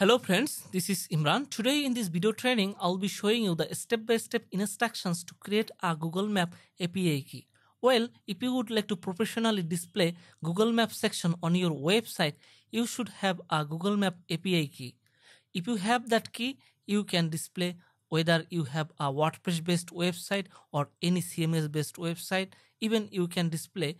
Hello friends, this is Imran. Today in this video training, I'll be showing you the step-by-step -step instructions to create a Google Map API key. Well, if you would like to professionally display Google Map section on your website, you should have a Google Map API key. If you have that key, you can display whether you have a WordPress-based website or any CMS-based website. Even you can display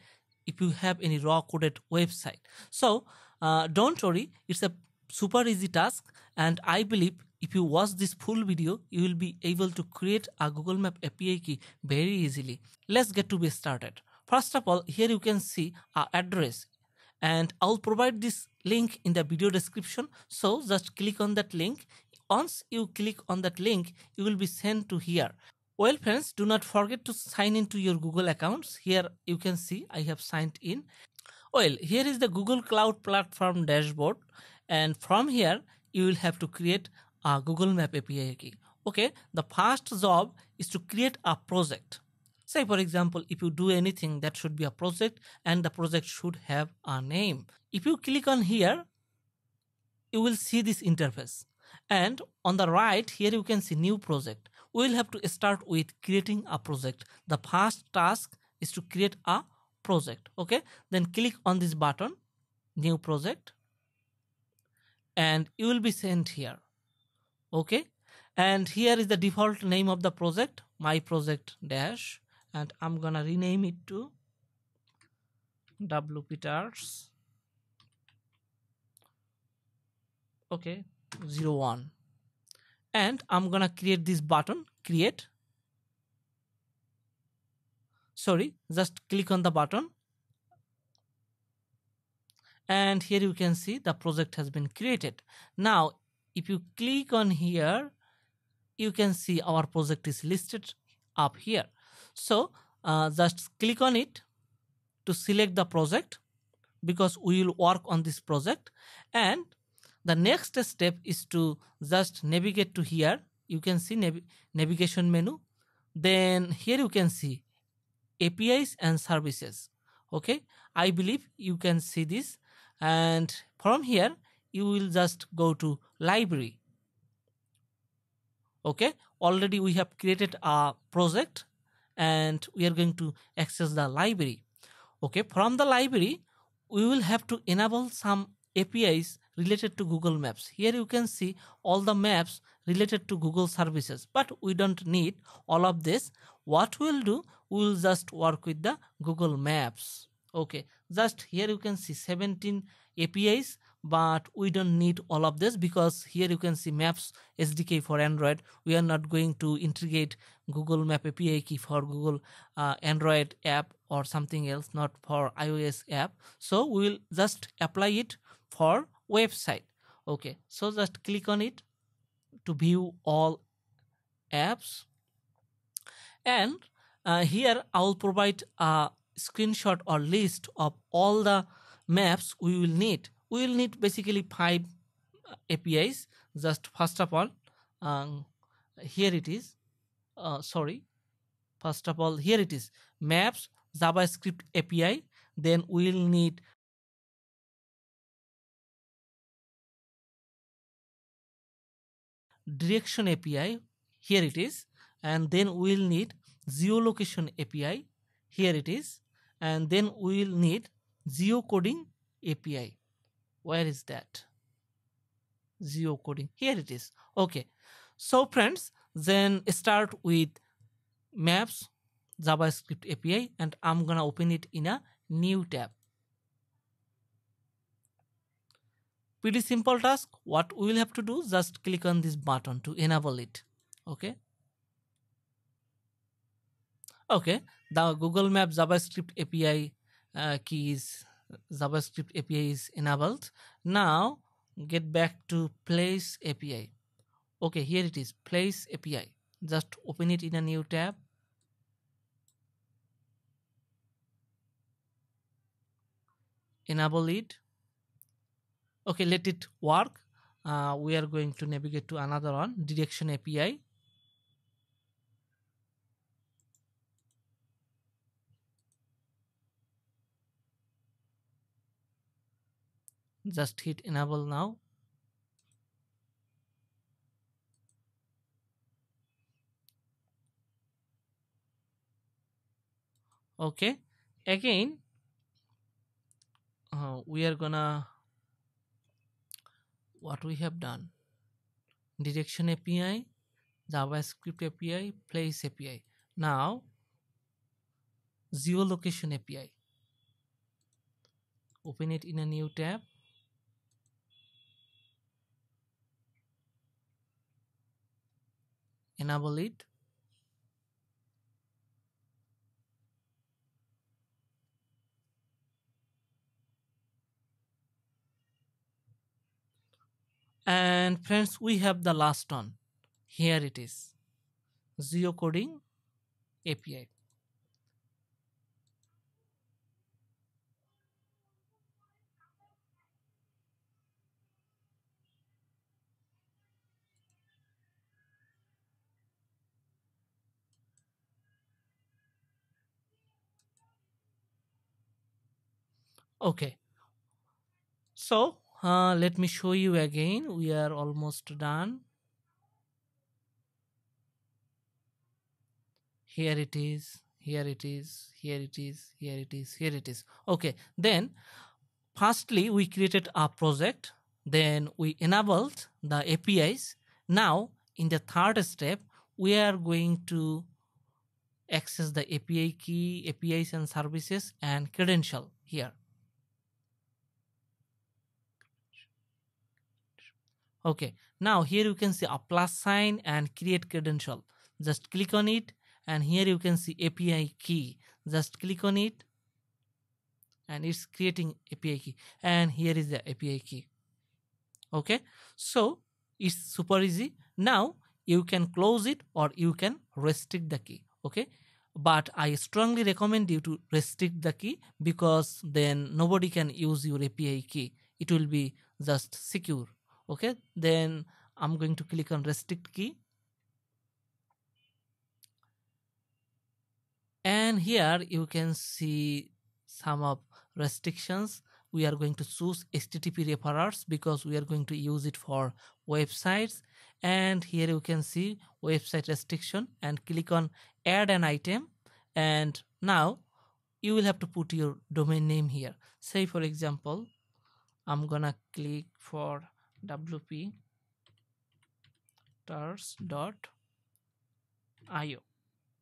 if you have any raw coded website. So uh, don't worry, it's a super easy task and I believe if you watch this full video, you will be able to create a Google Map API key very easily. Let's get to be started. First of all, here you can see our address and I'll provide this link in the video description. So just click on that link. Once you click on that link, you will be sent to here. Well friends, do not forget to sign into your Google accounts. Here you can see I have signed in. Well, here is the Google Cloud Platform dashboard and from here you will have to create a google map api key okay the first job is to create a project say for example if you do anything that should be a project and the project should have a name if you click on here you will see this interface and on the right here you can see new project we will have to start with creating a project the first task is to create a project okay then click on this button new project and you will be sent here okay and here is the default name of the project my project dash and I'm gonna rename it to wptars okay 01 and I'm gonna create this button create sorry just click on the button and here you can see the project has been created now if you click on here you can see our project is listed up here so uh, just click on it to select the project because we will work on this project and the next step is to just navigate to here you can see nav navigation menu then here you can see apis and services okay i believe you can see this and from here you will just go to library okay already we have created a project and we are going to access the library okay from the library we will have to enable some apis related to google maps here you can see all the maps related to google services but we don't need all of this what we'll do we'll just work with the google maps okay just here you can see 17 apis but we don't need all of this because here you can see maps sdk for android we are not going to integrate google map api key for google uh, android app or something else not for ios app so we will just apply it for website okay so just click on it to view all apps and uh, here i'll provide a uh, screenshot or list of all the maps we will need we will need basically five apis just first of all um, here it is uh, sorry first of all here it is maps javascript api then will need direction api here it is and then will need geolocation api here it is and then we will need geocoding API where is that geocoding here it is okay so friends then start with maps javascript api and i'm gonna open it in a new tab pretty simple task what we will have to do just click on this button to enable it okay Okay, the Google Map JavaScript API uh, keys JavaScript API is enabled. Now get back to Place API. Okay, here it is Place API. Just open it in a new tab. Enable it. Okay, let it work. Uh, we are going to navigate to another one, Direction API. just hit enable now okay again uh, we are gonna what we have done direction api javascript api place api now geolocation api open it in a new tab enable it and friends we have the last one here it is geocoding api okay so uh, let me show you again we are almost done here it is here it is here it is here it is here it is okay then firstly we created a project then we enabled the apis now in the third step we are going to access the api key apis and services and credential here okay now here you can see a plus sign and create credential just click on it and here you can see API key just click on it and it's creating API key and here is the API key okay so it's super easy now you can close it or you can restrict the key okay but I strongly recommend you to restrict the key because then nobody can use your API key it will be just secure okay then i'm going to click on restrict key and here you can see some of restrictions we are going to choose http referrers because we are going to use it for websites and here you can see website restriction and click on add an item and now you will have to put your domain name here say for example i'm gonna click for wp tars.io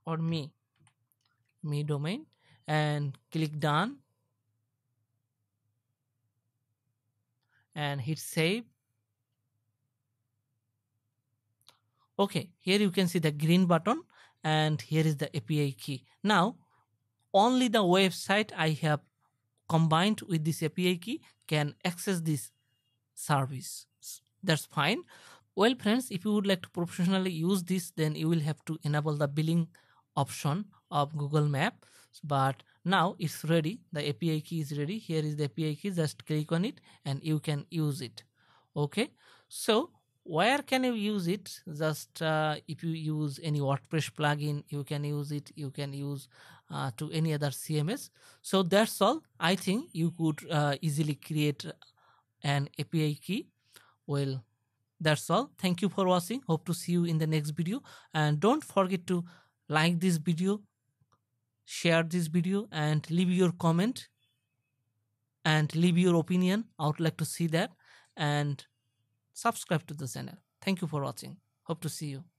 or me me domain and click done and hit save okay here you can see the green button and here is the api key now only the website i have combined with this api key can access this service. That's fine. Well, friends, if you would like to professionally use this, then you will have to enable the billing option of Google Map. But now it's ready. The API key is ready. Here is the API key. Just click on it and you can use it. Okay. So where can you use it just uh, if you use any wordpress plugin you can use it you can use uh, to any other cms so that's all i think you could uh, easily create and API key. Well, that's all. Thank you for watching. Hope to see you in the next video. And don't forget to like this video, share this video and leave your comment and leave your opinion. I would like to see that and subscribe to the channel. Thank you for watching. Hope to see you.